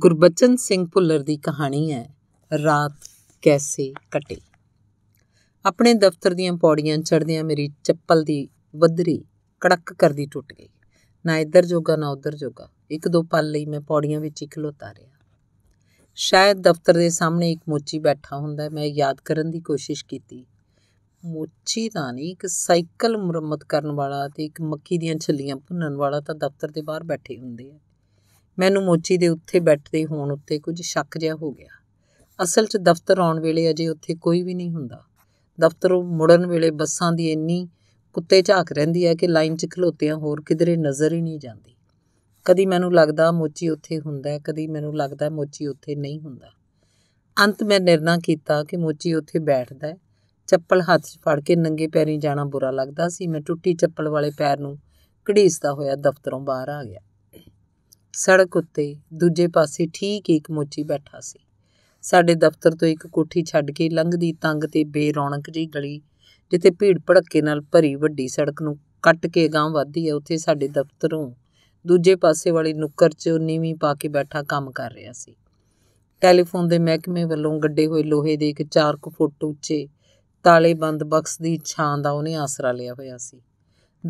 ਗੁਰਬਚਨ ਸਿੰਘ ਭੁੱਲਰ ਦੀ ਕਹਾਣੀ ਹੈ ਰਾਤ ਕੈਸੇ ਕਟੇ ਆਪਣੇ ਦਫ਼ਤਰ ਦੀਆਂ ਪੌੜੀਆਂ ਚੜਦਿਆਂ ਮੇਰੀ ਚੱਪਲ ਦੀ ਵੱਧਰੀ ਕੜਕ ਕਰਦੀ ਟੁੱਟ ਗਈ ਨਾ ਇੱਧਰ ਜੋਗਾ ਨਾ ਉੱਧਰ ਜੋਗਾ ਇੱਕ ਦੋ ਪਲ ਲਈ ਮੈਂ ਪੌੜੀਆਂ ਵਿੱਚ ਹੀ ਖਲੋਤਾ ਰਿਹਾ ਸ਼ਾਇਦ ਦਫ਼ਤਰ ਦੇ ਸਾਹਮਣੇ ਇੱਕ ਮੋਚੀ ਬੈਠਾ ਹੁੰਦਾ ਮੈਂ ਯਾਦ ਕਰਨ ਦੀ ਕੋਸ਼ਿਸ਼ ਕੀਤੀ ਮੋਚੀ ਤਾਂ ਨਹੀਂ ਇੱਕ ਸਾਈਕਲ ਮੁਰੰਮਤ ਕਰਨ ਵਾਲਾ ਤੇ ਇੱਕ ਮੱਕੀ ਦੀਆਂ ਛੱਲੀਆਂ ਭੁੰਨਣ ਵਾਲਾ ਤਾਂ ਦਫ਼ਤਰ ਦੇ ਬਾਹਰ ਬੈਠੇ ਹੁੰਦੇ ਆ ਮੈਨੂੰ ਮੋਚੀ ਦੇ ਉੱਥੇ ਬੈਠਦੇ ਹੋਣ ਉੱਤੇ ਕੁਝ ਸ਼ੱਕ ਜਿਹਾ ਹੋ ਗਿਆ ਅਸਲ 'ਚ ਦਫ਼ਤਰ ਆਉਣ ਵੇਲੇ ਅਜੇ ਉੱਥੇ ਕੋਈ ਵੀ ਨਹੀਂ ਹੁੰਦਾ ਦਫ਼ਤਰੋਂ ਮੁੜਨ ਵੇਲੇ ਬੱਸਾਂ ਦੀ ਇੰਨੀ ਕੁੱਤੇ ਝਾਕ ਰਹਿੰਦੀ ਹੈ ਕਿ ਲਾਈਨ 'ਚ ਖਲੋਤਿਆਂ ਹੋਰ ਕਿਧਰੇ ਨਜ਼ਰ ਹੀ ਨਹੀਂ ਜਾਂਦੀ ਕਦੀ ਮੈਨੂੰ ਲੱਗਦਾ ਮੋਚੀ ਉੱਥੇ ਹੁੰਦਾ ਕਦੀ ਮੈਨੂੰ ਲੱਗਦਾ ਮੋਚੀ ਉੱਥੇ ਨਹੀਂ ਹੁੰਦਾ ਅੰਤ ਮੈਂ ਨਿਰਣਾ ਕੀਤਾ ਕਿ ਮੋਚੀ ਉੱਥੇ ਬੈਠਦਾ ਹੈ ਚੱਪਲ ਹੱਥ 'ਚ ਫੜ ਕੇ ਨੰਗੇ ਪੈਰੀਂ ਜਾਣਾ ਬੁਰਾ ਲੱਗਦਾ ਸੀ ਮੈਂ ਟੁੱਟੀ ਚੱਪਲ ਵਾਲੇ ਪੈਰ ਨੂੰ ਕਢੀਸਦਾ ਹੋਇਆ ਦਫ਼ਤਰੋਂ ਬਾਹਰ ਆ ਗਿਆ ਸੜਕ ਉੱਤੇ ਦੂਜੇ ਪਾਸੇ ਠੀਕ ਇੱਕ ਮੋਚੀ ਬੈਠਾ ਸੀ ਸਾਡੇ ਦਫ਼ਤਰ ਤੋਂ ਇੱਕ ਕੋਠੀ ਛੱਡ ਕੇ ਲੰਘਦੀ ਤੰਗ ਤੇ ਬੇਰੌਣਕ ਜੀ ਗਲੀ ਜਿੱਥੇ ਭੀੜ ਭੜੱਕੇ ਨਾਲ ਭਰੀ ਵੱਡੀ ਸੜਕ ਨੂੰ ਕੱਟ ਕੇ ਗਾਂ ਵੱਧਦੀ ਹੈ ਉੱਥੇ ਸਾਡੇ ਦਫ਼ਤਰੋਂ ਦੂਜੇ ਪਾਸੇ ਵਾਲੀ ਨੁੱਕਰ 'ਚ ਨੀਵੀਂ ਪਾ ਕੇ ਬੈਠਾ ਕੰਮ ਕਰ ਰਿਹਾ ਸੀ ਟੈਲੀਫੋਨ ਦੇ ਮਹਿਕਮੇ ਵੱਲੋਂ ਗੱਡੇ ਹੋਏ ਲੋਹੇ ਦੇ ਇੱਕ 4 ਫੁੱਟ ਉੱਚੇ ਤਾਲੇ ਬੰਦ ਬਕਸ ਦੀ ਛਾਂ ਦਾ ਉਹਨੇ ਆਸਰਾ ਲਿਆ ਹੋਇਆ ਸੀ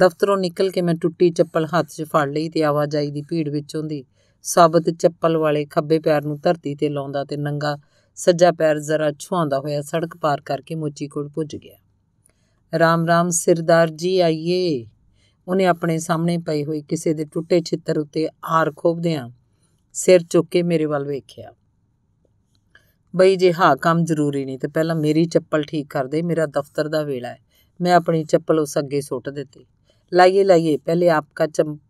ਦਫ਼ਤਰੋਂ ਨਿਕਲ ਕੇ ਮੈਂ ਟੁੱਟੀ ਚੱਪਲ ਹੱਥ 'ਚ ਫੜ ਲਈ ਤੇ ਆਵਾਜਾਈ ਦੀ ਭੀੜ ਵਿੱਚੋਂ ਦੀ ਸਾਬਤ ਚੱਪਲ ਵਾਲੇ ਖੱਬੇ ਪੈਰ ਨੂੰ ਧਰਤੀ ਤੇ ਲਾਉਂਦਾ ਤੇ ਨੰਗਾ ਸੱਜਾ ਪੈਰ ਜ਼ਰਾ ਛੁਆਉਂਦਾ ਹੋਇਆ ਸੜਕ ਪਾਰ ਕਰਕੇ ਮੋਚੀ ਕੋਲ ਪੁੱਜ ਗਿਆ ਰਾਮ ਰਾਮ ਸਰਦਾਰ ਜੀ ਆਈਏ ਉਹਨੇ ਆਪਣੇ ਸਾਹਮਣੇ ਪਈ ਹੋਈ ਕਿਸੇ ਦੇ ਟੁੱਟੇ ਛਿੱਤਰ ਉੱਤੇ ਆਰ ਖੋਬਦਿਆਂ ਸਿਰ ਚੁੱਕ ਕੇ ਮੇਰੇ ਵੱਲ ਵੇਖਿਆ ਬਈ ਜੇ ਹਾਂ ਕੰਮ ਜ਼ਰੂਰੀ ਨਹੀਂ ਤੇ ਪਹਿਲਾਂ ਮੇਰੀ ਚੱਪਲ ਠੀਕ ਕਰ ਦੇ ਮੇਰਾ ਦਫ਼ਤਰ ਦਾ ਵੇਲਾ ਹੈ ਮੈਂ ਆਪਣੀ ਚੱਪਲ ਉਸ ਅੱਗੇ ਸੁੱਟ ਦਿੱਤੀ ਲਾਈਏ ਲਾਈਏ ਪਹਿਲੇ ਆਪਕਾ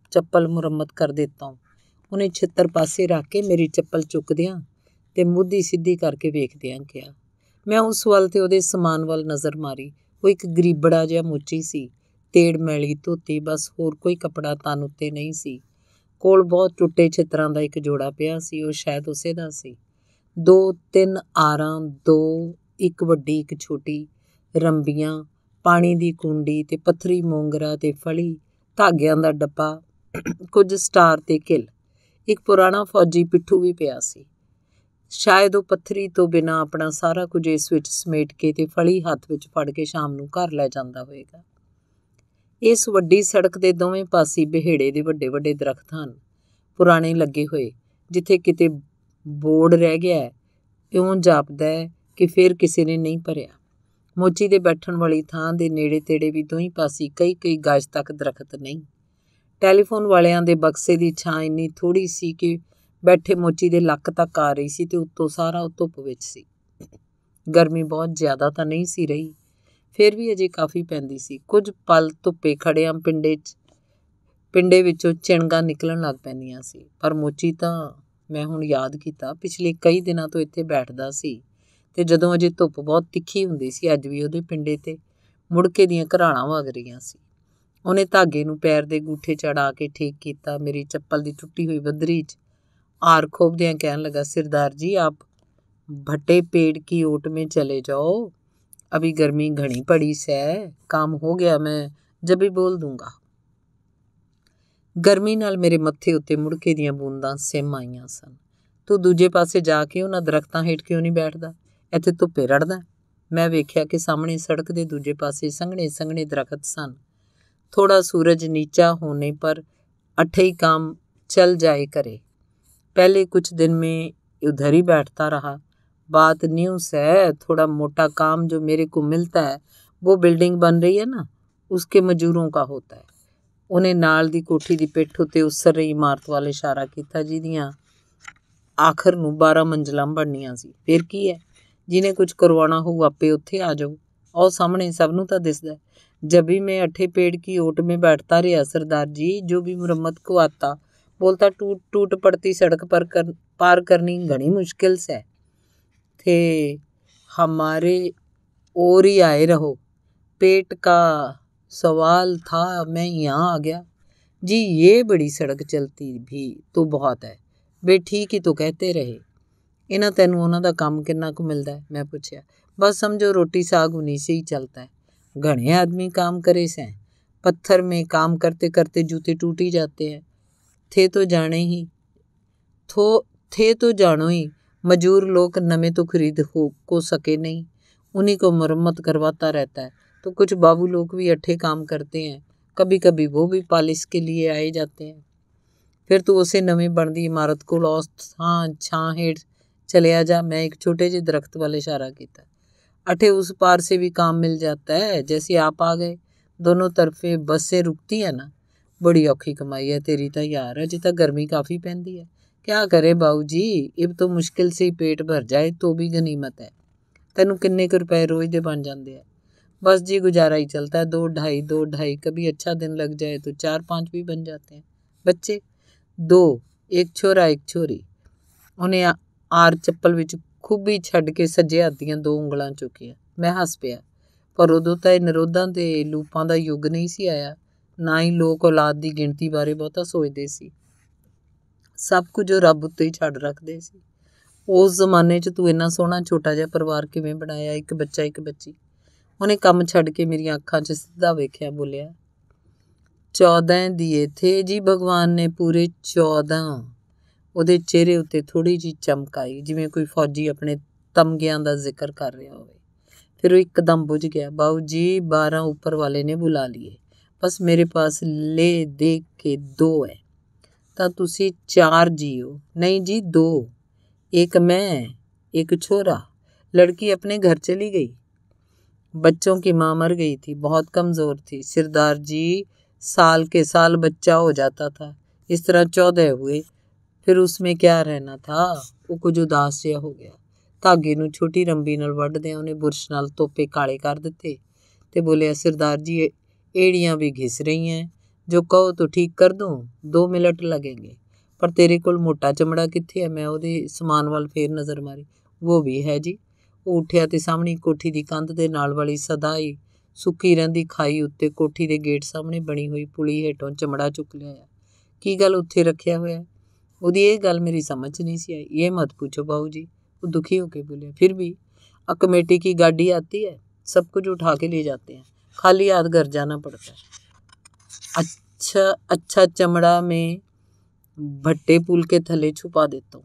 ਚੱਪਲ ਮੁਰੰਮਤ ਕਰ देता हूँ ਉਹਨੇ ਛਿੱਤਰ ਪਾਸੇ ਰੱਖ ਕੇ ਮੇਰੀ ਚੱਪਲ ਚੁੱਕਦਿਆਂ ਤੇ ਮੁੱਧੀ ਸਿੱਧੀ ਕਰਕੇ ਵੇਖਦਿਆਂ ਕਿਹਾ ਮੈਂ ਉਸ ਵੱਲ ਤੇ ਉਹਦੇ ਸਮਾਨ ਵੱਲ ਨਜ਼ਰ ਮਾਰੀ ਉਹ ਇੱਕ ਗਰੀਬੜਾ ਜਿਹਾ ਮੋਚੀ ਸੀ ਤੇੜ ਮੈਲੀ ਧੋਤੀ ਬਸ ਹੋਰ ਕੋਈ ਕਪੜਾ ਤਨ ਉੱਤੇ ਨਹੀਂ ਸੀ ਕੋਲ ਬਹੁਤ ਟੁੱਟੇ ਛਿੱਤਰਾਂ ਦਾ ਇੱਕ ਜੋੜਾ ਪਿਆ ਸੀ ਉਹ ਸ਼ਾਇਦ ਉਸੇ ਦਾ ਸੀ ਦੋ ਤਿੰਨ ਆਰਾਂ ਦੋ ਇੱਕ ਵੱਡੀ ਇੱਕ ਛੋਟੀ ਰੰਬੀਆਂ ਪਾਣੀ ਦੀ ਕੁੰਡੀ ਤੇ ਪੱਥਰੀ ਮੋਂਗਰਾ ਤੇ ਫਲੀ ਧਾਗਿਆਂ ਦਾ ਡੱਬਾ ਕੁਝ ਸਟਾਰ ਤੇ ਕਿਲ ਇੱਕ ਪੁਰਾਣਾ ਫੌਜੀ ਪਿੱਠੂ ਵੀ ਪਿਆ ਸੀ ਸ਼ਾਇਦ ਉਹ ਪੱਥਰੀ ਤੋਂ ਬਿਨਾ ਆਪਣਾ ਸਾਰਾ ਕੁਝ ਇਸ ਵਿੱਚ ਸਮੇਟ ਕੇ ਤੇ ਫਲੀ ਹੱਥ ਵਿੱਚ ਫੜ ਕੇ ਸ਼ਾਮ ਨੂੰ ਘਰ ਲੈ ਜਾਂਦਾ ਹੋਵੇਗਾ ਇਸ ਵੱਡੀ ਸੜਕ ਦੇ ਦੋਵੇਂ ਪਾਸੇ ਬਿਹੇੜੇ ਦੇ ਵੱਡੇ ਵੱਡੇ ਦਰਖਤ ਹਨ ਪੁਰਾਣੇ ਲੱਗੇ ਹੋਏ ਜਿੱਥੇ ਕਿਤੇ ਬੋਰਡ ਰਹਿ ਗਿਆ ਹੈ ਇਉਂ ਜਾਪਦਾ ਹੈ ਕਿ ਫਿਰ ਕਿਸੇ ਨੇ ਨਹੀਂ ਭਰਿਆ ਮੋਚੀ ਦੇ ਬੈਠਣ ਵਾਲੀ ਥਾਂ ਦੇ ਨੇੜੇ-ਤੇੜੇ ਵੀ ਦੋਹੀਂ ਪਾਸੇ ਕਈ-ਕਈ ਗਾਜ ਤੱਕ ਦਰਖਤ ਨਹੀਂ ਟੈਲੀਫੋਨ ਵਾਲਿਆਂ ਦੇ ਬਕਸੇ ਦੀ ਛਾਂ ਇੰਨੀ ਥੋੜੀ ਸੀ ਕਿ ਬੈਠੇ ਮੋਚੀ ਦੇ ਲੱਕ ਤੱਕ ਆ ਰਹੀ ਸੀ ਤੇ ਉੱਤੋਂ ਸਾਰਾ ਧੁੱਪ ਵਿੱਚ ਸੀ ਗਰਮੀ ਬਹੁਤ ਜ਼ਿਆਦਾ ਤਾਂ ਨਹੀਂ ਸੀ ਰਹੀ ਫਿਰ ਵੀ ਅਜੇ ਕਾਫੀ ਪੈਂਦੀ ਸੀ ਕੁਝ ਪਲ ਧੁੱਪੇ ਖੜਿਆਂ ਪਿੰਡੇ 'ਚ ਪਿੰਡੇ ਵਿੱਚੋਂ ਚਿਣਗਾ ਨਿਕਲਣ ਲੱਗ ਪੈਂਦੀਆਂ ਸੀ ਪਰ ਮੋਚੀ ਤਾਂ ਮੈਂ ਹੁਣ ਯਾਦ ਕੀਤਾ ਪਿਛਲੇ ਕਈ ਦਿਨਾਂ ਤੋਂ ਇੱਥੇ ਬੈਠਦਾ ਸੀ ਤੇ ਜਦੋਂ ਅਜੇ ਧੁੱਪ ਬਹੁਤ ਤਿੱਖੀ ਹੁੰਦੀ ਸੀ ਅੱਜ ਵੀ ਉਹਦੇ ਪਿੰਡੇ ਤੇ ਮੁੜਕੇ ਦੀਆਂ ਘਰਾਣਾ ਵਗ ਰਹੀਆਂ ਸੀ ਉਹਨੇ ਧਾਗੇ ਨੂੰ ਪੈਰ ਦੇ ਗੂਠੇ ਚੜਾ ਕੇ ਠੀਕ ਕੀਤਾ ਮੇਰੀ ਚੱਪਲ ਦੀ ਟੁੱਟੀ ਹੋਈ ਬੱਦਰੀ 'ਚ ਆਰ ਖੋਬਦਿਆਂ ਕਹਿਣ ਲੱਗਾ ਸਰਦਾਰ ਜੀ ਆਪ ਭੱਟੇ ਪੇੜ ਕੀ ਓਟ ਮੇ ਚਲੇ ਜਾਓ ਅਭੀ ਗਰਮੀ ਘਣੀ ਪੜੀ ਸੈ ਕੰਮ ਹੋ ਗਿਆ ਮੈਂ जब भी ਬੋਲ ਦੂੰਗਾ ਗਰਮੀ ਨਾਲ ਮੇਰੇ ਮੱਥੇ ਉੱਤੇ ਮੁੜਕੇ ਦੀਆਂ ਬੂੰਦਾਂ ਸਿਮ ਆਈਆਂ ਸਨ ਤੂੰ ਦੂਜੇ ਪਾਸੇ ਜਾ ਕੇ ਉਹਨਾਂ ਦਰਖਤਾਂ ਹੇਠ ਕਿਉਂ ਨਹੀਂ ਬੈਠਦਾ ਇੱਥੇ ਧੁੱਪੇ ਰੜਦਾ ਮੈਂ ਵੇਖਿਆ ਕਿ ਸਾਹਮਣੇ ਸੜਕ ਦੇ ਦੂਜੇ ਪਾਸੇ ਸੰਘਣੇ ਸੰਘਣੇ ਦਰਖਤ ਸਨ ਥੋੜਾ ਸੂਰਜ ਨੀਚਾ ਹੋਣੇ ਪਰ ਅਠੇ ਹੀ ਕੰਮ ਚੱਲ ਜਾਏ ਕਰੇ ਪਹਿਲੇ ਕੁਝ ਦਿਨ ਮੈਂ ਉਧਰ ਹੀ ਬੈਠਦਾ ਰਹਾ ਬਾਤ ਨਿਊ ਸੈ ਥੋੜਾ ਮੋਟਾ ਕੰਮ ਜੋ ਮੇਰੇ ਕੋ ਮਿਲਦਾ ਹੈ ਉਹ ਬਿਲਡਿੰਗ ਬਣ ਰਹੀ ਹੈ ਨਾ ਉਸਕੇ ਮਜ਼ਦੂਰੋਂ ਕਾ ਹੁੰਦਾ ਹੈ ਉਹਨੇ ਨਾਲ ਦੀ ਕੋਠੀ ਦੀ ਪਿੱਠ ਉਤੇ ਉਸਰ ਰਹੀ ਇਮਾਰਤ ਵੱਲ ਇਸ਼ਾਰਾ ਕੀਤਾ ਜਿਹਦੀਆਂ ਆਖਰ ਨੂੰ 12 ਮੰਜ਼ਲਾਂ ਬਣਨੀਆਂ ਸੀ ਫਿਰ ਕੀ ਹੈ ਜਿਹਨੇ ਕੁਝ ਕਰਵਾਉਣਾ ਹੋਊ ਆਪੇ ਉੱਥੇ ਆ ਜਾਊ ਉਹ ਸਾਹਮਣੇ ਸਭ ਨੂੰ ਤਾਂ ਦਿਸਦਾ जब भी मैं अट्ठे पेड़ की ओट में बैठता रहा सरदार जी जो भी मुरम्मत को आता बोलता टूट टूट पड़ती सड़क पर कर पार करनी घनी मुश्किल से थे हमारे और ही आए रहो पेट का सवाल था मैं यहाँ आ गया जी ये बड़ी सड़क चलती भी तो बहुत है वे ठीक ही तो कहते रहे ਇਹਨਾਂ ਤੈਨੂੰ ਉਹਨਾਂ ਦਾ ਕੰਮ ਕਿੰਨਾ ਕੁ ਮਿਲਦਾ ਹੈ ਮੈਂ ਪੁੱਛਿਆ ਬਸ ਸਮਝੋ ਰੋਟੀ ਸਾਗ ਉਨੀ से ही चलता है घने आदमी काम करे से पत्थर में काम करते करते जूते टूट ही जाते हैं थे तो जाने ही थो थे तो जानो ही मजूर लोग नमे तो खरीद हो को सके नहीं उन्हीं को मरम्मत करवाता रहता है तो कुछ बाबू लोग भी अट्ठे काम करते हैं कभी कभी वो भी पालिश के लिए आए जाते हैं फिर तो उसे नमी बनती इमारत को लौस हाँ हेठ चलिया जा मैं एक छोटे जे दरख्त वाल इशारा किया अठे उस पार से भी काम मिल जाता है जैसे आप आ गए दोनों तरफे बसें रुकती हैं ना बड़ी औखी कमाई है तेरी तो यार अजे तो गर्मी काफ़ी पैंती है क्या करे बाऊ जी इब तो मुश्किल से ही पेट भर जाए तो भी गनीमत है तेनों किन्ने के रुपए रोज़ दे बन जाते हैं बस जी गुजारा ही चलता है दो ढाई दो ढाई कभी अच्छा दिन लग जाए तो चार पाँच भी बन जाते हैं बच्चे दो एक छोरा एक छोरी उन्हें ਆਰ ਚੱਪਲ ਵਿੱਚ ਖੂਬੀ ਛੱਡ ਕੇ ਸੱਜੇ ਹੱਥ ਦੀਆਂ ਦੋ ਉਂਗਲਾਂ ਚੁੱਕੀਆਂ ਮੈਂ ਹੱਸ ਪਿਆ ਪਰ ਉਦੋਂ ਤਾਂ ਇਹ ਨਰੋਧਾਂ ਦੇ ਲੂਪਾਂ ਦਾ ਯੁੱਗ ਨਹੀਂ ਸੀ ਆਇਆ ਨਾ ਹੀ ਲੋਕ ਔਲਾਦ ਦੀ ਗਿਣਤੀ ਬਾਰੇ ਬਹੁਤਾ ਸੋਚਦੇ ਸੀ ਸਭ ਕੁਝ ਰੱਬ ਉੱਤੇ ਹੀ ਛੱਡ ਰੱਖਦੇ ਸੀ ਉਸ ਜ਼ਮਾਨੇ 'ਚ ਤੂੰ ਇੰਨਾ ਸੋਹਣਾ ਛੋਟਾ ਜਿਹਾ ਪਰਿਵਾਰ ਕਿਵੇਂ ਬਣਾਇਆ ਇੱਕ ਬੱਚਾ ਇੱਕ ਬੱਚੀ ਉਹਨੇ ਕੰਮ ਛੱਡ ਕੇ ਮੇਰੀਆਂ ਅੱਖਾਂ 'ਚ ਸਿੱਧਾ ਵੇਖਿਆ ਬੋਲਿਆ 14 ਦੀਏ ਥੇ ਜੀ ਭਗਵਾਨ ਨੇ ਪੂਰੇ 14 ਉਹਦੇ ਚਿਹਰੇ ਉੱਤੇ ਥੋੜੀ ਜੀ ਚਮਕ ਆਈ ਜਿਵੇਂ ਕੋਈ ਫੌਜੀ ਆਪਣੇ ਤਮਗਿਆਂ ਦਾ ਜ਼ਿਕਰ ਕਰ ਰਿਹਾ ਹੋਵੇ फिर वो एकदम बुझ गया बाबू जी बारह ऊपर वाले ने बुला लिए बस मेरे पास ले दे के दो है तो तुसी चार जी हो नहीं जी दो एक मैं एक छोरा लड़की अपने घर चली गई बच्चों की माँ मर गई थी बहुत कमज़ोर थी सिरदार जी साल के साल बच्चा हो जाता था इस तरह चौदह हुए ਫਿਰ ਉਸਮੇ ਕੀ ਰਹਿਣਾ ਥਾ ਉਹ ਕੁਝ ਉਦਾਸ ਜਿਹਾ ਹੋ ਗਿਆ ਧਾਗੇ ਨੂੰ ਛੋਟੀ ਰੰਬੀ ਨਾਲ ਵੱਢਦੇ ਉਹਨੇ ਬੁਰਸ਼ ਨਾਲ ਤੋਪੇ ਕਾਲੇ ਕਰ ਦਿੱਤੇ ਤੇ ਬੋਲਿਆ ਸਰਦਾਰ ਜੀ ਏੜੀਆਂ ਵੀ ਘਿਸ ਰਹੀਆਂ ਜੋ ਕਹੋ ਤੋ ਠੀਕ ਕਰ ਦੂੰ 2 ਮਿੰਟ ਲੱਗेंगे ਪਰ ਤੇਰੇ ਕੋਲ ਮੋਟਾ ਚਮੜਾ ਕਿੱਥੇ ਹੈ ਮੈਂ ਉਹਦੇ ਸਮਾਨ ਵੱਲ ਫੇਰ ਨਜ਼ਰ ਮਾਰੀ ਉਹ ਵੀ ਹੈ ਜੀ ਉਹ ਉੱਠਿਆ ਤੇ ਸਾਹਮਣੀ ਕੋਠੀ ਦੀ ਕੰਧ ਦੇ ਨਾਲ ਵਾਲੀ ਸਦਾ ਹੀ ਸੁੱਕੀ ਰਹਿੰਦੀ ਖਾਈ ਉੱਤੇ ਕੋਠੀ ਦੇ ਗੇਟ ਸਾਹਮਣੇ ਬਣੀ ਹੋਈ ਪੁਲੀ ਹੇਠੋਂ ਚਮੜਾ ਚੁੱਕ ਲਿਆ ਕੀ ਗੱਲ ਉੱਥੇ ਰੱਖਿਆ ਹੋਇਆ ਉਹਦੀ ਇਹ ਗੱਲ ਮੇਰੀ ਸਮਝ ਨਹੀਂ ਸੀ आई ये मत पूछो भाऊ जी वो दुखी होकर बोले फिर भी अब कमेटी की गाड़ी आती है सब कुछ उठा के ले जाते हैं खाली हाथ घर जाना पड़ता है अच्छा अच्छा चमड़ा में भट्टे पुल के ਥੱਲੇ ਛੁਪਾ ਦਿੱਤਾ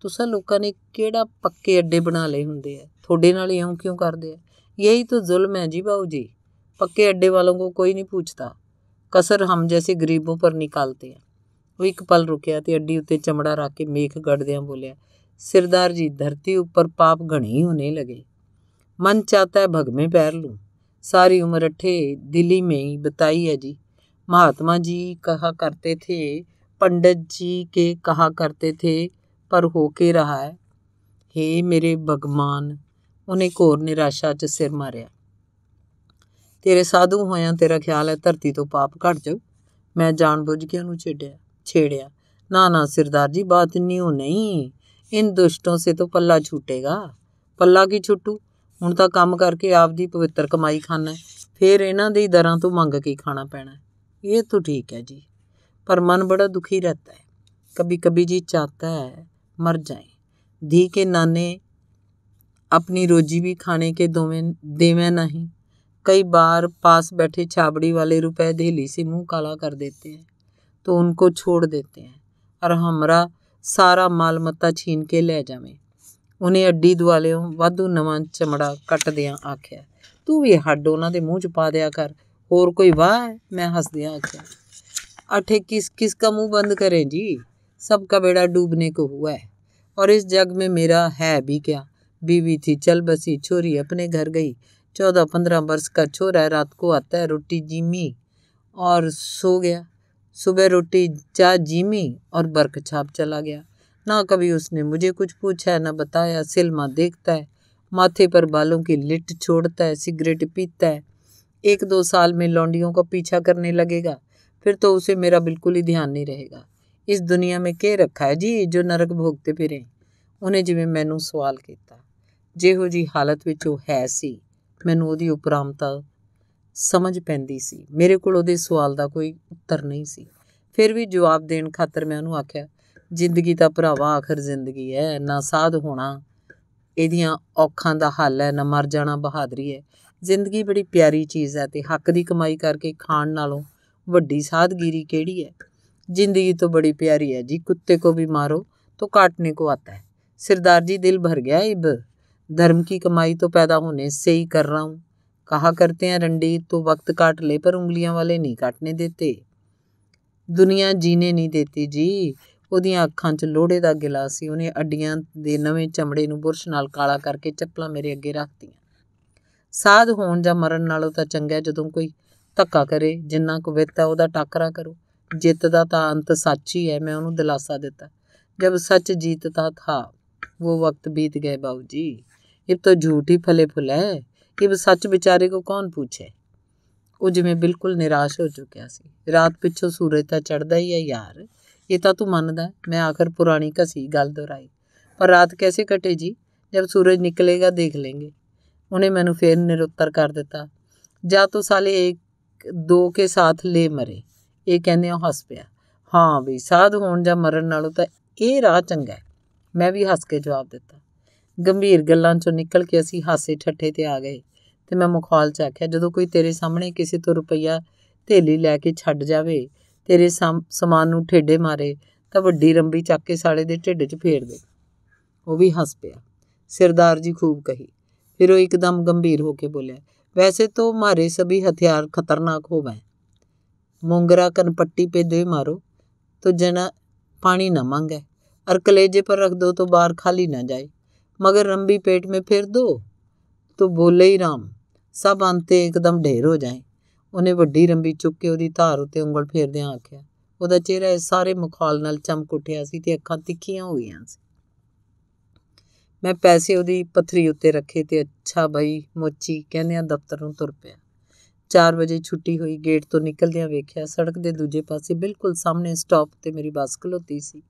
ਤੁਸੀਂ ਲੋਕਾਂ ਨੇ ਕਿਹੜਾ ਪੱਕੇ ਅੱਡੇ ਬਣਾ ਲਏ ਹੁੰਦੇ ਆ ਤੁਹਾਡੇ ਨਾਲ ਇਉਂ ਕਿਉਂ ਕਰਦੇ ਆ यही तो जुल्म है जी बाबू जी पक्के अड्डे वालों को कोई नहीं पूछता कसर हम जैसे गरीबों पर निकालते हैं ਉਹ ਇੱਕ ਪਲ ਰੁਕਿਆ ਤੇ ਅੱਡੀ ਉੱਤੇ ਚਮੜਾ ਰੱਖ ਕੇ ਮੇਖ ਗੜਦਿਆਂ ਬੋਲਿਆ ਸਰਦਾਰ ਜੀ ਧਰਤੀ ਉੱਪਰ ਪਾਪ ਘਣੀ ਹੋਣੇ ਲਗੇ ਮਨ ਚਾਹਤਾ ਹੈ ਭਗਮੇ ਪੈਰ ਲੂੰ ਸਾਰੀ ਉਮਰ ਅਠੇ ਦਿੱਲੀ ਮੇਂ ਹੀ ਬਤਾਈ ਹੈ ਜੀ ਮਹਾਤਮਾ ਜੀ ਕਹਾ ਕਰਤੇ ਥੇ ਪੰਡਤ ਜੀ ਕੇ ਕਹਾ ਕਰਤੇ ਥੇ ਪਰ ਹੋ ਕੇ ਰਹਾ ਹੈ हे मेरे भगवान ਉਹਨੇ ਘੋਰ ਨਿਰਾਸ਼ਾ 'ਚ ਸਿਰ ਮਾਰਿਆ ਤੇਰੇ ਸਾਧੂ ਹੋਇਆਂ ਤੇਰਾ ਖਿਆਲ ਹੈ ਧਰਤੀ ਤੋਂ ਪਾਪ ਘਟ ਜਾਊ ਮੈਂ ਬੁੱਝ ਕੇ ਉਹਨੂੰ ਛੇੜਿਆ ਛੇੜਿਆ ਨਾ ਨਾ ਸਰਦਾਰ ਜੀ ਬਾਤ ਨਿਉ ਨਹੀਂ ਇਨ ਦੁਸ਼ਟੋਂ ਸੇ ਤੋ ਪੱਲਾ ਛੁੱਟੇਗਾ ਪੱਲਾ ਕੀ ਛੁੱਟੂ ਹੁਣ ਤਾਂ ਕੰਮ ਕਰਕੇ ਆਪ ਦੀ ਪਵਿੱਤਰ ਕਮਾਈ ਖਾਣਾ ਫੇਰ ਇਹਨਾਂ ਦੇ ਦਰਾਂ ਤੋਂ ਮੰਗ ਕੇ ਖਾਣਾ ਪੈਣਾ ਇਹ ਤੋ ਠੀਕ ਹੈ ਜੀ ਪਰ ਮਨ ਬੜਾ ਦੁਖੀ ਰਹਤਾ ਹੈ ਕਬੀ ਕਬੀ ਜੀ ਚਾਹਤਾ ਹੈ ਮਰ ਜਾਏ ਧੀ ਕੇ ਨਾਨੇ ਆਪਣੀ ਰੋਜੀ ਵੀ ਖਾਣੇ ਕੇ ਦੋਵੇਂ ਦੇਵੇਂ ਨਹੀਂ ਕਈ ਬਾਰ ਪਾਸ ਬੈਠੇ ਛਾਬੜੀ ਵਾਲੇ ਰੁਪਏ ਦੇ ਲਈ ਸੀ ਮੂੰਹ ਕਾਲਾ ਕਰ ਦਿੱਤੇ ਹੈ तो उनको छोड़ देते हैं और हमारा ਸਾਰਾ ਮਾਲ ਮੱਤਾ ਛੀਨ ਕੇ ਲੈ ਜਾਵੇਂ ਉਹਨੇ ਅੱਡੀ ਦੁਆਲਿਓਂ ਵਾਧੂ ਨਵਾਂ ਚਮੜਾ ਕੱਟਦਿਆਂ ਆਖਿਆ ਤੂੰ ਵੀ ਹੱਡ ਉਹਨਾਂ ਦੇ ਮੂੰਹ पा ਪਾ कर ਕਰ ਹੋਰ ਕੋਈ ਵਾਹ ਮੈਂ ਹੱਸਦਿਆਂ ਆਖਿਆ अठे किस किस का मुंह बंद करें जी सब का बेड़ा डूबने को हुआ है और इस जग में मेरा है भी क्या बीवी थी चल बसी छोरी अपने घर गई चौदह पंद्रह वर्ष का छोरा रात को आता है रोटी जीमी और सो गया ਸਵੇਰ ਰੋਟੀ ਚਾ ਜੀਮੀ ਔਰ ਬਰਕ ਛਾਪ ਚਲਾ ਗਿਆ ਨਾ ਕਭੀ ਉਸਨੇ ਮੁਝੇ ਕੁਝ ਪੁੱਛਿਆ ਨਾ ਬਤਾਇਆ ਸਿਲਮਾ ਦੇਖਤਾ ਹੈ ਮਾਥੇ ਪਰ ਬਾਲੋਂ ਕੀ ਲਿਟ ਛੋੜਤਾ ਹੈ ਸਿਗਰਟ ਪੀਤਾ ਹੈ ਇੱਕ ਦੋ ਸਾਲ ਮੇ ਲੌਂਡੀਆਂ ਕੋ ਪੀਛਾ ਕਰਨੇ ਲਗੇਗਾ ਫਿਰ ਤੋ ਉਸੇ ਮੇਰਾ ਬਿਲਕੁਲ ਹੀ ਧਿਆਨ ਨਹੀਂ ਰਹੇਗਾ ਇਸ ਦੁਨੀਆ ਮੇ ਕੇ ਰੱਖਾ ਹੈ ਜੀ ਜੋ ਨਰਕ ਭੋਗਤੇ ਫਿਰੇ ਉਹਨੇ ਜਿਵੇਂ ਮੈਨੂੰ ਸਵਾਲ ਕੀਤਾ ਜਿਹੋ ਜੀ ਹਾਲਤ ਵਿੱਚ ਉਹ ਹੈ ਸੀ ਮੈਨੂੰ ਉਹਦੀ ਉਪਰਾਮਤਾ ਸਮਝ ਪੈਂਦੀ ਸੀ ਮੇਰੇ ਕੋਲ ਉਹਦੇ ਸਵਾਲ ਦਾ ਕੋਈ ਉੱਤਰ ਨਹੀਂ ਸੀ ਫਿਰ ਵੀ ਜਵਾਬ ਦੇਣ ਖਾਤਰ ਮੈਂ ਉਹਨੂੰ ਆਖਿਆ ਜ਼ਿੰਦਗੀ ਦਾ ਭਰਾਵਾ ਆਖਰ ਜ਼ਿੰਦਗੀ ਹੈ ਨਾ ਸਾਧ ਹੋਣਾ ਇਹਦੀਆਂ ਔਖਾਂ ਦਾ ਹੱਲ ਹੈ ਨਾ ਮਰ ਜਾਣਾ ਬਹਾਦਰੀ ਹੈ ਜ਼ਿੰਦਗੀ ਬੜੀ ਪਿਆਰੀ ਚੀਜ਼ ਹੈ ਤੇ ਹੱਕ ਦੀ ਕਮਾਈ ਕਰਕੇ ਖਾਣ ਨਾਲੋਂ ਵੱਡੀ ਸਾਧਗੀਰੀ ਕਿਹੜੀ ਹੈ ਜ਼ਿੰਦਗੀ ਤੋਂ ਬੜੀ ਪਿਆਰੀ ਹੈ ਜੀ ਕੁੱਤੇ ਕੋ ਵੀ ਮਾਰੋ ਤੋ ਕਾਟਨੇ ਕੋ ਆਤਾ ਹੈ ਸਰਦਾਰ ਜੀ ਦਿਲ ਭਰ ਗਿਆ ਇਬ ਧਰਮ ਕੀ ਕਮਾਈ ਤੋਂ ਪੈਦਾ ਹੋਨੇ ਸਹੀ ਕਰ ਰਹਾ ਹੂੰ ਕਹਾ ਕਰਤੇ हैं ਰੰਡੀ ਤੂੰ ਵਕਤ ਕੱਟ ਲੈ ਪਰ ਉਂਗਲੀਆਂ ਵਾਲੇ ਨਹੀਂ ਕੱਟਨੇ ਦਿੱਤੇ ਦੁਨੀਆ ਜੀਨੇ ਨਹੀਂ ਦਿੱਤੀ ਜੀ ਉਹਦੀਆਂ ਅੱਖਾਂ 'ਚ ਲੋੜੇ ਦਾ ਗਿਲਾਸ ਸੀ ਉਹਨੇ ਅੱਡੀਆਂ ਦੇ ਨਵੇਂ ਚਮੜੇ ਨੂੰ ਬੁਰਸ਼ ਨਾਲ ਕਾਲਾ ਕਰਕੇ ਚੱਪਲਾਂ ਮੇਰੇ ਅੱਗੇ ਰੱਖਤੀਆਂ ਸਾਧ ਹੋਣ ਜਾਂ ਮਰਨ ਨਾਲੋਂ ਤਾਂ ਚੰਗਾ ਜਦੋਂ ਕੋਈ ਧੱਕਾ ਕਰੇ ਜਿੰਨਾ ਵਿੱਤ ਹੈ ਉਹਦਾ ਟੱਕਰਾ ਕਰੋ ਜਿੱਤ ਦਾ ਤਾਂ ਅੰਤ ਸੱਚ ਹੀ ਹੈ ਮੈਂ ਉਹਨੂੰ ਦਿਲਾਸਾ ਦਿੱਤਾ ਜਦ ਸੱਚ ਜੀਤਤਾ ਥਾ ਉਹ ਵਕਤ ਬੀਤ ਗਏ ਬਾਉ ਜੀ ਇਹ ਤਾਂ ਝੂਠ ਹੀ ਫਲੇ ਫੁਲੇ ਕਿ ਉਹ ਸੱਚ ਵਿਚਾਰੇ ਕੋ ਕੌਣ ਪੁੱਛੇ ਉਹ ਜਿਵੇਂ ਬਿਲਕੁਲ ਨਿਰਾਸ਼ ਹੋ ਚੁੱਕਿਆ ਸੀ ਰਾਤ ਪਿੱਛੋਂ ਸੂਰਜ ਤਾਂ ਚੜਦਾ ਹੀ ਆ ਯਾਰ ਇਹ ਤਾਂ ਤੂੰ ਮੰਨਦਾ ਮੈਂ ਆਖਰ ਪੁਰਾਣੀ ਕਸੀ ਗੱਲ ਦੁਹਰਾਈ ਪਰ ਰਾਤ ਕੈਸੇ ਕਟੇ ਜੀ ਜਦ ਸੂਰਜ ਨਿਕਲੇਗਾ ਦੇਖ ਲੇਗੇ ਉਹਨੇ ਮੈਨੂੰ ਫੇਰ ਨਿਰੁੱਤਰ ਕਰ ਦਿੱਤਾ ਜਾਂ ਤੂੰ ਸਾਲੇ ਇੱਕ ਦੋ ਕੇ ਸਾਥ ਲੈ ਮਰੇ ਇਹ ਕਹਿੰਦੇ ਆ ਹੱਸ ਪਿਆ ਹਾਂ ਵੀ ਸਾਧ ਹੋਣ ਜਾਂ ਮਰਨ ਨਾਲੋਂ ਤਾਂ ਇਹ ਰਾਹ ਚੰਗਾ ਹੈ ਮੈਂ ਵੀ ਹੱਸ ਕੇ ਜਵਾਬ ਦਿੱਤਾ ਗੰਭੀਰ ਗੱਲਾਂ ਚੋਂ ਨਿਕਲ ਕੇ ਅਸੀਂ ਹਾਸੇ ਠੱਠੇ ਤੇ ਆ ਗਏ ਤੇ ਮੈਂ ਮੁਖਾਲ ਚ ਆਖਿਆ ਜਦੋਂ ਕੋਈ ਤੇਰੇ ਸਾਹਮਣੇ ਕਿਸੇ ਤੋਂ ਰੁਪਈਆ ਥੇਲੀ ਲੈ ਕੇ ਛੱਡ ਜਾਵੇ ਤੇਰੇ ਸਮਾਨ ਨੂੰ ਠੇਡੇ ਮਾਰੇ ਤਾਂ ਵੱਡੀ ਰੰਬੀ ਚੱਕ ਕੇ ਸਾਲੇ ਦੇ ਢਿੱਡ 'ਚ ਫੇਰ ਦੇ ਉਹ ਵੀ ਹੱਸ ਪਿਆ ਸਰਦਾਰ ਜੀ ਖੂਬ ਕਹੀ ਫਿਰ ਉਹ ਇੱਕਦਮ ਗੰਭੀਰ ਹੋ ਕੇ ਬੋਲਿਆ ਵੈਸੇ ਤੋਂ ਮਾਰੇ ਸਭੀ ਹਥਿਆਰ ਖਤਰਨਾਕ ਹੋਵੇ ਕਨ ਕਨਪੱਟੀ ਪੇ ਦੇ ਮਾਰੋ ਤੋ ਜਣਾ ਪਾਣੀ ਨਾ ਮੰਗੇ ਅਰ ਕਲੇਜੇ ਪਰ ਰੱਖ ਦੋ ਤੋ ਬਾਹਰ ਖਾਲੀ ਨਾ ਜਾਏ ਮਗਰ ਰੰਬੀ ਪੇਟ ਮੇ ਫਿਰ ਦੋ ਤੋ ਬੋਲੇ ਹੀ ਰਾਮ ਸਭ ਅੰਤੇ ਇੱਕਦਮ ਢੇਰ ਹੋ ਜਾਏ ਉਹਨੇ ਵੱਡੀ ਰੰਬੀ ਚੁੱਕ ਕੇ ਉਹਦੀ ਧਾਰ ਉੱਤੇ ਉਂਗਲ ਫੇਰਦਿਆਂ ਆਖਿਆ ਉਹਦਾ ਚਿਹਰਾ ਸਾਰੇ ਮੁਖਾਲ ਨਾਲ ਚਮਕ ਉੱਠਿਆ ਸੀ ਤੇ ਅੱਖਾਂ ਤਿੱਖੀਆਂ ਹੋ ਗਈਆਂ ਸੀ ਮੈਂ ਪੈਸੇ ਉਹਦੀ ਪਥਰੀ ਉੱਤੇ ਰੱਖੇ ਤੇ ਅੱਛਾ ਭਾਈ ਮੋਚੀ ਕਹਿੰਦੇ ਆ ਦਫ਼ਤਰ ਨੂੰ ਤੁਰ ਪਿਆ 4 ਵਜੇ ਛੁੱਟੀ ਹੋਈ ਗੇਟ ਤੋਂ ਨਿਕਲਦਿਆਂ ਵੇਖਿਆ ਸੜਕ ਦੇ ਦੂਜੇ ਪਾਸੇ ਬਿਲਕੁਲ ਸਾਹਮਣੇ ਸਟਾਪ ਤੇ ਮੇਰੀ ਬੱਸ ਖਲੋਤੀ ਸੀ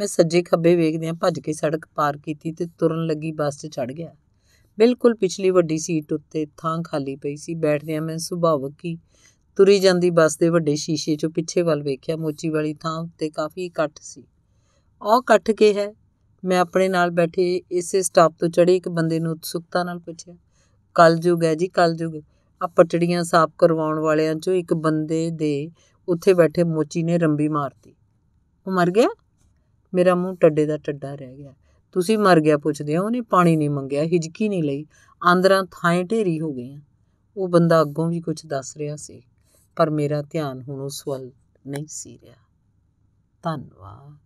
ਮੈਂ ਸੱਜੇ ਖੱਬੇ ਵੇਖਦਿਆਂ ਭੱਜ ਕੇ ਸੜਕ ਪਾਰ ਕੀਤੀ ਤੇ ਤੁਰਨ ਲੱਗੀ ਬੱਸ 'ਚ ਚੜ ਗਿਆ ਬਿਲਕੁਲ ਪਿਛਲੀ ਵੱਡੀ ਸੀਟ ਉੱਤੇ ਥਾਂ ਖਾਲੀ ਪਈ ਸੀ ਬੈਠਦਿਆਂ ਮੈਂ ਸੁਭਾਵਕ ਹੀ ਤੁਰੀ ਜਾਂਦੀ ਬੱਸ ਦੇ ਵੱਡੇ ਸ਼ੀਸ਼ੇ 'ਚੋਂ ਪਿੱਛੇ ਵੱਲ ਵੇਖਿਆ ਮੋਚੀ ਵਾਲੀ ਥਾਂ ਉੱਤੇ ਕਾਫੀ ਇਕੱਠ ਸੀ ਉਹ ਇਕੱਠ ਕੇ ਹੈ ਮੈਂ ਆਪਣੇ ਨਾਲ ਬੈਠੇ ਇਸੇ ਸਟਾਪ ਤੋਂ ਚੜੇ ਇੱਕ ਬੰਦੇ ਨੂੰ ਉਤਸੁਕਤਾ ਨਾਲ ਪੁੱਛਿਆ ਕੱਲ ਕਲਯੁਗ ਹੈ ਜੀ ਕੱਲ ਗਏ ਆ ਪਟੜੀਆਂ ਸਾਫ਼ ਕਰਵਾਉਣ ਵਾਲਿਆਂ 'ਚੋਂ ਇੱਕ ਬੰਦੇ ਦੇ ਉੱਥੇ ਬੈਠੇ ਮੋਚੀ ਨੇ ਰੰਬੀ ਮਾਰਤੀ ਉਹ ਮਰ ਗਿਆ ਮੇਰਾ ਮੂੰਹ ਟੱਡੇ ਦਾ ਟੱਡਾ ਰਹਿ ਗਿਆ ਤੁਸੀਂ ਮਰ ਗਿਆ ਪੁੱਛਦੇ ਹੋ ਉਹਨੇ ਪਾਣੀ ਨਹੀਂ ਮੰਗਿਆ ਹਿਜਕੀ ਨਹੀਂ ਲਈ ਆਂਦਰਾਂ ਥਾਂ ਢੇਰੀ ਹੋ ਗਈਆਂ ਉਹ ਬੰਦਾ ਅੱਗੋਂ ਵੀ ਕੁਝ ਦੱਸ ਰਿਹਾ ਸੀ ਪਰ ਮੇਰਾ ਧਿਆਨ ਹੁਣ ਉਸ ਵੱਲ ਨਹੀਂ ਸੀ ਰਿਹਾ ਧੰਨਵਾਦ